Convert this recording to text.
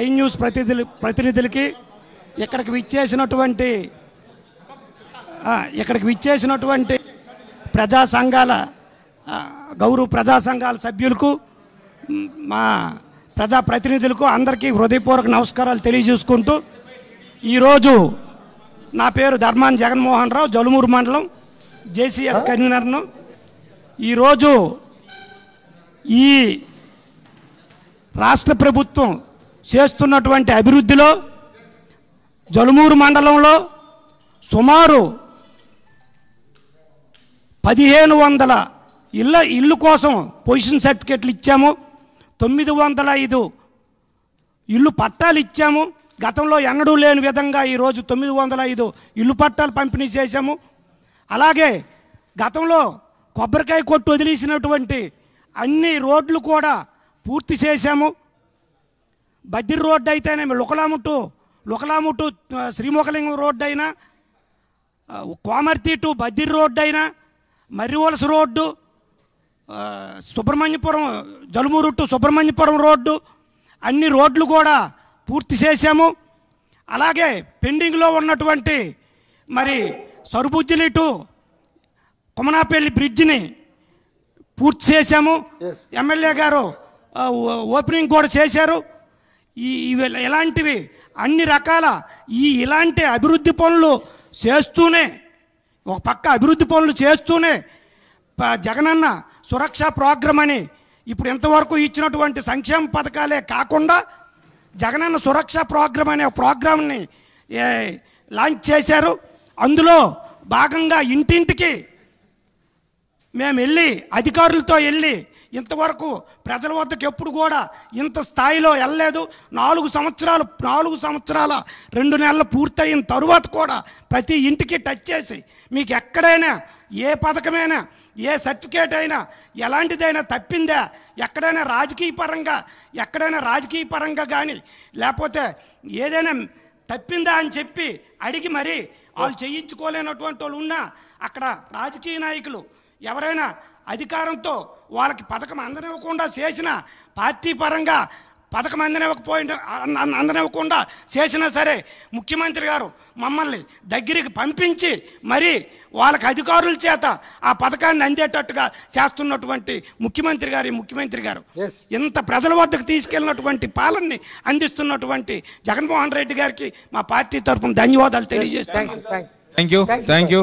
I news ప్రతినిధులు ప్రతినిధులకి ఇక్కడికి విచ్చేసినటువంటి ఇక్కడికి విచ్చేసినటువంటి ప్రజా సంఘాల గౌరవ ప్రజా సంఘాల సభ్యులకు మా ప్రజా ప్రతినిధులకు అందరికీ హృదయపూర్వక నమస్కారాలు తెలియజేసుకుంటూ ఈరోజు నా పేరు ధర్మాన్ జగన్మోహన్ రావు జలుమూరు మండలం జేసీఎస్ కన్వీనర్ను ఈరోజు ఈ రాష్ట్ర ప్రభుత్వం చేస్తున్నటువంటి అభివృద్ధిలో జలుమూరు మండలంలో సుమారు పదిహేను వందల ఇళ్ళ ఇల్లు కోసం పొజిషన్ సర్టిఫికెట్లు ఇచ్చాము తొమ్మిది వందల ఐదు ఇల్లు పట్టాలు ఇచ్చాము గతంలో ఎన్నడూ లేని విధంగా ఈరోజు తొమ్మిది వందల ఐదు ఇల్లు పట్టాలు పంపిణీ చేశాము అలాగే గతంలో కొబ్బరికాయ కొట్టు వదిలేసినటువంటి అన్ని రోడ్లు కూడా పూర్తి చేశాము బద్దిరి రోడ్డు అయితేనేమి లుకలాముట్టు లుకలాముట్టు శ్రీమోకలింగం రోడ్డు అయినా కోమర్తి టు బద్దిరి రోడ్డు అయినా Marrivalasa road Subrahmanyapuram Jalumuru to Subrahmanyapuram road అన్ని రోడ్లు కూడా పూర్తి చేశాము అలాగే పెండింగ్లో ఉన్నటువంటి మరి సరుబుజ్జిలి టు కొమనాపల్లి బ్రిడ్జిని పూర్తి చేశాము ఎమ్మెల్యే గారు ఓపెనింగ్ కూడా చేశారు ఈ ఇవి ఇలాంటివి అన్ని రకాల ఈ ఇలాంటి అభివృద్ధి పనులు చేస్తూనే ఒక పక్క అభివృద్ధి పనులు చేస్తూనే జగనన్న సురక్ష ప్రోగ్రాం అని ఇప్పుడు ఇంతవరకు ఇచ్చినటువంటి సంక్షేమ పథకాలే కాకుండా జగనన్న సురక్ష ప్రోగ్రాం అనే ప్రోగ్రాంని లాంచ్ చేశారు అందులో భాగంగా ఇంటింటికి మేము వెళ్ళి అధికారులతో వెళ్ళి ఇంతవరకు ప్రజల వద్దకు ఎప్పుడు కూడా ఇంత స్థాయిలో వెళ్ళలేదు నాలుగు సంవత్సరాలు నాలుగు సంవత్సరాల రెండు నెలలు పూర్తయిన తరువాత కూడా ప్రతి ఇంటికి టచ్ చేసి మీకు ఎక్కడైనా ఏ పథకమైనా ఏ సర్టిఫికేట్ అయినా ఎలాంటిదైనా తప్పిందా ఎక్కడైనా రాజకీయ పరంగా ఎక్కడైనా రాజకీయ పరంగా కానీ లేకపోతే ఏదైనా తప్పిందా అని చెప్పి అడిగి మరీ వాళ్ళు చేయించుకోలేనటువంటి వాళ్ళు ఉన్నా అక్కడ రాజకీయ నాయకులు ఎవరైనా అధికారంతో వాళ్ళకి పథకం అందనివ్వకుండా చేసిన పార్టీ పరంగా పథకం అందనివ్వకపోయిన అందనివ్వకుండా చేసినా సరే ముఖ్యమంత్రి గారు మమ్మల్ని దగ్గరికి పంపించి మరీ వాళ్ళకి అధికారుల చేత ఆ పథకాన్ని అందేటట్టుగా చేస్తున్నటువంటి ముఖ్యమంత్రి గారు ముఖ్యమంత్రి గారు ఇంత ప్రజల వద్దకు తీసుకెళ్ళినటువంటి పాలనని అందిస్తున్నటువంటి జగన్మోహన్ రెడ్డి గారికి మా పార్టీ తరఫున ధన్యవాదాలు తెలియజేస్తాను థ్యాంక్ యూ థ్యాంక్ యూ